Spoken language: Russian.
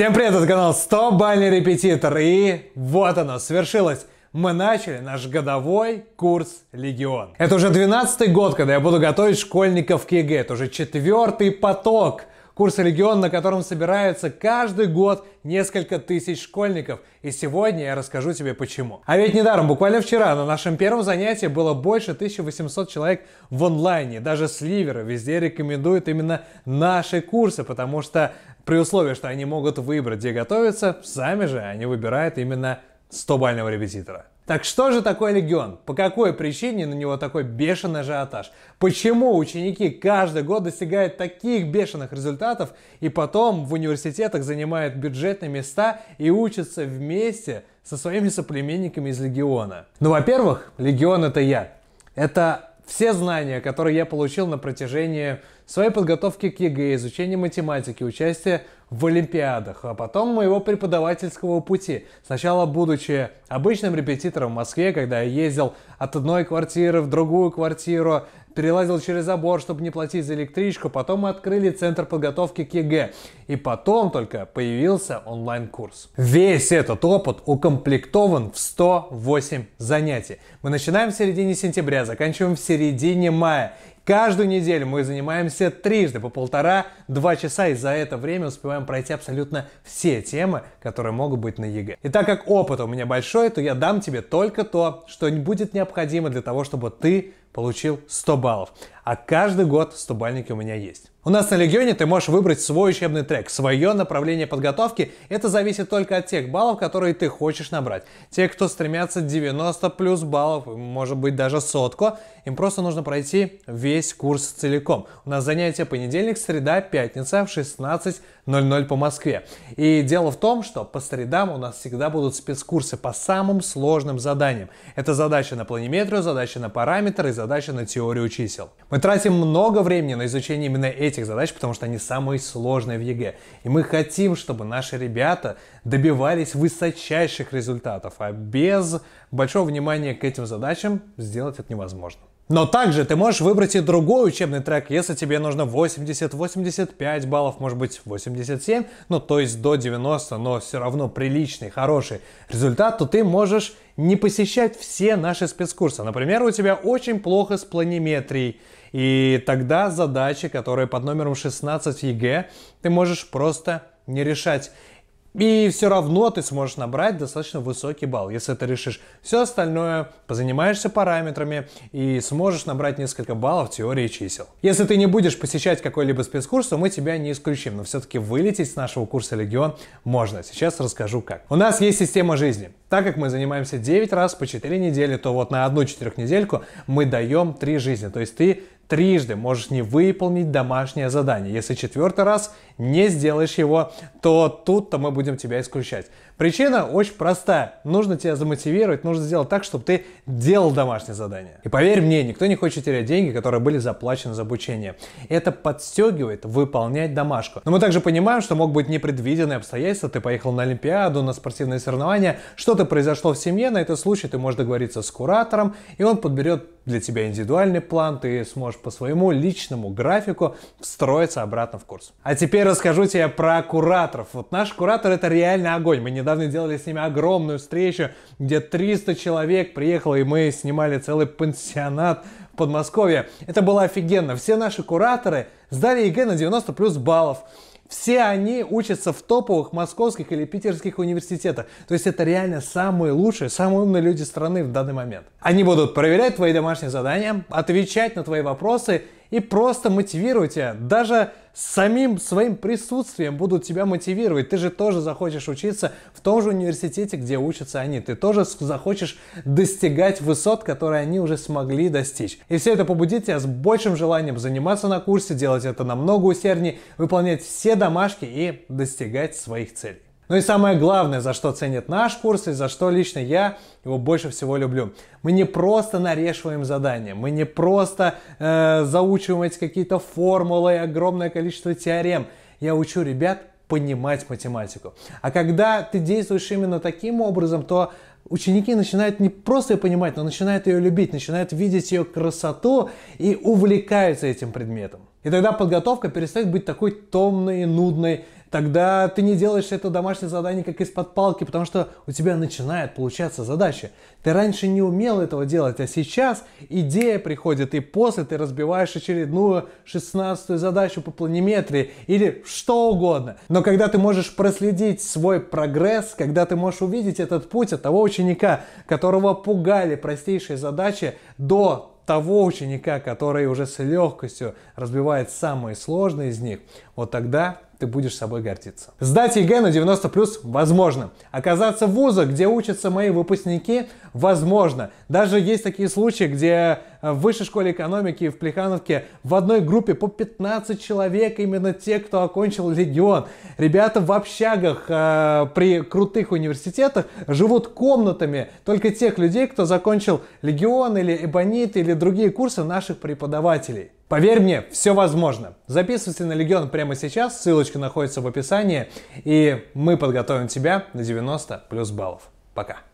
Всем привет, это канал 100 Бальный Репетитор. И вот оно, свершилось. Мы начали наш годовой курс Легион. Это уже 12 год, когда я буду готовить школьников к ЕГЭ. Это уже четвертый поток курса «Легион», на котором собираются каждый год несколько тысяч школьников. И сегодня я расскажу тебе почему. А ведь недаром, буквально вчера на нашем первом занятии было больше 1800 человек в онлайне. Даже сливеры везде рекомендуют именно наши курсы, потому что при условии, что они могут выбрать, где готовиться, сами же они выбирают именно 100-бального репетитора. Так что же такое легион? По какой причине на него такой бешеный ажиотаж? Почему ученики каждый год достигают таких бешеных результатов и потом в университетах занимают бюджетные места и учатся вместе со своими соплеменниками из легиона? Ну, во-первых, легион это я. Это все знания, которые я получил на протяжении своей подготовки к ЕГЭ, изучения математики, участия в Олимпиадах, а потом моего преподавательского пути. Сначала будучи обычным репетитором в Москве, когда я ездил от одной квартиры в другую квартиру, перелазил через забор, чтобы не платить за электричку, потом мы открыли центр подготовки к ЕГЭ, и потом только появился онлайн-курс. Весь этот опыт укомплектован в 108 занятий. Мы начинаем в середине сентября, заканчиваем в середине мая. Каждую неделю мы занимаемся трижды по полтора-два часа, и за это время успеваем пройти абсолютно все темы, которые могут быть на ЕГЭ. И так как опыт у меня большой, то я дам тебе только то, что будет необходимо для того, чтобы ты получил 100 баллов. А каждый год 100 бальники у меня есть. У нас на Легионе ты можешь выбрать свой учебный трек, свое направление подготовки. Это зависит только от тех баллов, которые ты хочешь набрать. Те, кто стремятся 90 плюс баллов, может быть даже сотку, им просто нужно пройти весь курс целиком. У нас занятия понедельник, среда, пятница в 16.00 по Москве. И дело в том, что по средам у нас всегда будут спецкурсы по самым сложным заданиям. Это задача на планиметрию, задача на параметры задача на теорию чисел. Мы тратим много времени на изучение именно этих этих задач, потому что они самые сложные в ЕГЭ. И мы хотим, чтобы наши ребята добивались высочайших результатов, а без большого внимания к этим задачам сделать это невозможно. Но также ты можешь выбрать и другой учебный трек, если тебе нужно 80-85 баллов, может быть 87, ну то есть до 90, но все равно приличный, хороший результат, то ты можешь не посещать все наши спецкурсы. Например, у тебя очень плохо с планиметрией, и тогда задачи, которые под номером 16 ЕГЭ, ты можешь просто не решать. И все равно ты сможешь набрать достаточно высокий балл, если ты решишь все остальное, позанимаешься параметрами и сможешь набрать несколько баллов теории чисел. Если ты не будешь посещать какой-либо спецкурс, то мы тебя не исключим, но все-таки вылететь с нашего курса Легион можно. Сейчас расскажу как. У нас есть система жизни. Так как мы занимаемся 9 раз по 4 недели, то вот на одну четырехнедельку мы даем 3 жизни. То есть ты трижды можешь не выполнить домашнее задание. Если четвертый раз не сделаешь его, то тут-то мы будем тебя исключать. Причина очень простая. Нужно тебя замотивировать, нужно сделать так, чтобы ты делал домашнее задание. И поверь мне, никто не хочет терять деньги, которые были заплачены за обучение. Это подстегивает выполнять домашку. Но мы также понимаем, что мог быть непредвиденные обстоятельства. Ты поехал на Олимпиаду, на спортивные соревнования, что-то произошло в семье, на этот случай ты можешь договориться с куратором, и он подберет для тебя индивидуальный план, ты сможешь по своему личному графику встроиться обратно в курс. А теперь расскажу тебе про кураторов. Вот наш куратор это реально огонь. Мы недавно делали с ними огромную встречу, где 300 человек приехало, и мы снимали целый пансионат в Подмосковье. Это было офигенно. Все наши кураторы сдали ЕГЭ на 90 плюс баллов. Все они учатся в топовых московских или питерских университетах. То есть это реально самые лучшие, самые умные люди страны в данный момент. Они будут проверять твои домашние задания, отвечать на твои вопросы и просто мотивировать тебя. Даже самим своим присутствием будут тебя мотивировать. Ты же тоже захочешь учиться в том же университете, где учатся они. Ты тоже захочешь достигать высот, которые они уже смогли достичь. И все это побудит тебя с большим желанием заниматься на курсе, делать это намного усерднее, выполнять все домашки и достигать своих целей. Ну и самое главное, за что ценит наш курс и за что лично я его больше всего люблю. Мы не просто нарешиваем задания, мы не просто э, заучиваем эти какие-то формулы и огромное количество теорем. Я учу ребят понимать математику. А когда ты действуешь именно таким образом, то ученики начинают не просто ее понимать, но начинают ее любить, начинают видеть ее красоту и увлекаются этим предметом. И тогда подготовка перестает быть такой томной, нудной. Тогда ты не делаешь это домашнее задание как из-под палки, потому что у тебя начинает получаться задача. Ты раньше не умел этого делать, а сейчас идея приходит, и после ты разбиваешь очередную шестнадцатую задачу по планиметрии или что угодно. Но когда ты можешь проследить свой прогресс, когда ты можешь увидеть этот путь от того ученика, которого пугали простейшие задачи, до того ученика, который уже с легкостью разбивает самые сложные из них, вот тогда ты будешь собой гордиться. Сдать ЕГЭ на 90 плюс возможно. Оказаться в вузах, где учатся мои выпускники, возможно. Даже есть такие случаи, где в высшей школе экономики в Плехановке в одной группе по 15 человек, именно те, кто окончил легион. Ребята в общагах э, при крутых университетах живут комнатами только тех людей, кто закончил легион или эбонит или другие курсы наших преподавателей. Поверь мне, все возможно. Записывайся на Легион прямо сейчас, ссылочка находится в описании, и мы подготовим тебя на 90 плюс баллов. Пока.